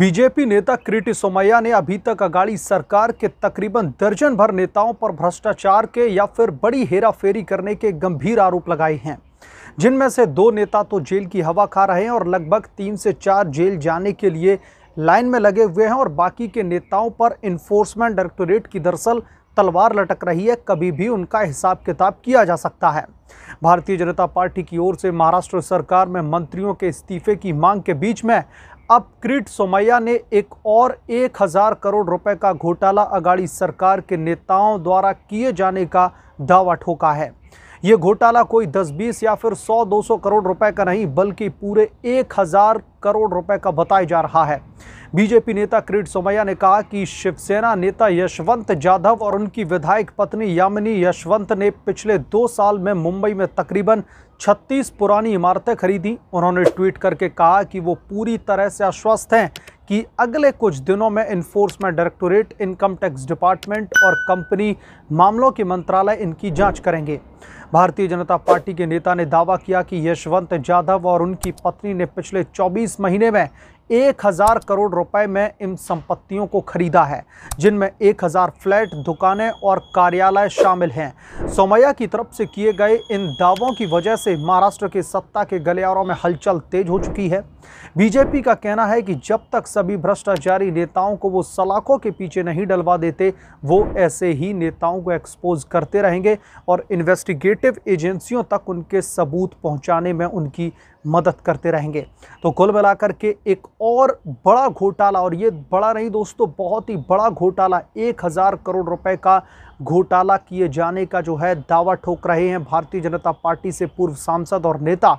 BJP नेता क्रिटी सोमैया ने अभी तक अगाड़ी सरकार के तकरीबन दर्जन भर नेताओं पर भ्रष्टाचार के या फिर बड़ी हेराफेरी करने के गंभीर आरोप लगाए हैं जिनमें से दो नेता तो जेल की हवा खा रहे हैं और लगभग तीन से चार जेल जाने के लिए लाइन में लगे हुए हैं और बाकी के नेताओं पर इन्फोर्समेंट डायरेक्टोरेट की दरअसल तलवार लटक रही है कभी भी उनका हिसाब किताब किया जा सकता है भारतीय जनता पार्टी की ओर से महाराष्ट्र सरकार में मंत्रियों के इस्तीफे की मांग के बीच में अब क्रीट सोमैया ने एक और एक हज़ार करोड़ रुपए का घोटाला अगाड़ी सरकार के नेताओं द्वारा किए जाने का दावा ठोका है ये घोटाला कोई 10-20 या फिर 100-200 करोड़ रुपए का नहीं बल्कि पूरे 1000 करोड़ रुपए का बताया जा रहा है बीजेपी नेता क्रीट सोमैया ने कहा कि शिवसेना नेता यशवंत जाधव और उनकी विधायक पत्नी यामिनी यशवंत ने पिछले दो साल में मुंबई में तकरीबन 36 पुरानी इमारतें खरीदी उन्होंने ट्वीट करके कहा कि वो पूरी तरह से आश्वस्त हैं कि अगले कुछ दिनों में enforcement directorate income tax department और कंपनी मामलों के मंत्रालय इनकी जाँच करेंगे भारतीय जनता पार्टी के नेता ने दावा किया कि यशवंत जाधव और उनकी पत्नी ने पिछले 24 महीने में एक हज़ार करोड़ रुपए में इन संपत्तियों को खरीदा है जिनमें एक हज़ार फ्लैट दुकानें और कार्यालय शामिल हैं सोमैया की तरफ से किए गए इन दावों की वजह से महाराष्ट्र की सत्ता के गलियारों में हलचल तेज हो चुकी है बीजेपी का कहना है कि जब तक सभी भ्रष्टाचारी नेताओं को वो सलाखों के पीछे नहीं डलवा देते वो ऐसे ही नेताओं को एक्सपोज करते रहेंगे और इन्वेस्टिगेटिव एजेंसियों तक उनके सबूत पहुँचाने में उनकी मदद करते रहेंगे तो कुल मिलाकर के एक और बड़ा घोटाला और ये बड़ा नहीं दोस्तों बहुत ही बड़ा घोटाला एक हज़ार करोड़ रुपए का घोटाला किए जाने का जो है दावा ठोक रहे हैं भारतीय जनता पार्टी से पूर्व सांसद और नेता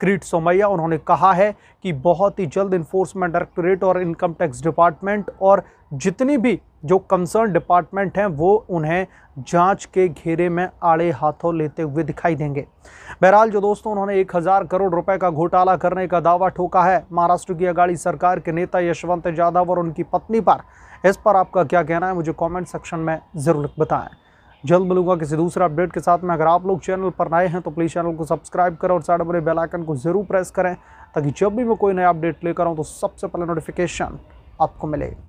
क्रीट सोमैया उन्होंने कहा है कि बहुत ही जल्द इन्फोर्समेंट डायरेक्टोरेट और इनकम टैक्स डिपार्टमेंट और जितनी भी जो कंसर्न डिपार्टमेंट हैं वो उन्हें जांच के घेरे में आड़े हाथों लेते हुए दिखाई देंगे बहरहाल जो दोस्तों उन्होंने एक हज़ार करोड़ रुपए का घोटाला करने का दावा ठोका है महाराष्ट्र की अगाड़ी सरकार के नेता यशवंत यादव और उनकी पत्नी पर इस पर आपका क्या कहना है मुझे कॉमेंट सेक्शन में ज़रूर बताएँ जल्द मिलूंगा किसी दूसरे अपडेट के साथ में अगर आप लोग चैनल पर नए हैं तो प्लीज़ चैनल को सब्सक्राइब करें और साइड बड़े बेल आइकन को ज़रूर प्रेस करें ताकि जब भी मैं कोई नया अपडेट लेकर आऊँ तो सबसे पहले नोटिफिकेशन आपको मिले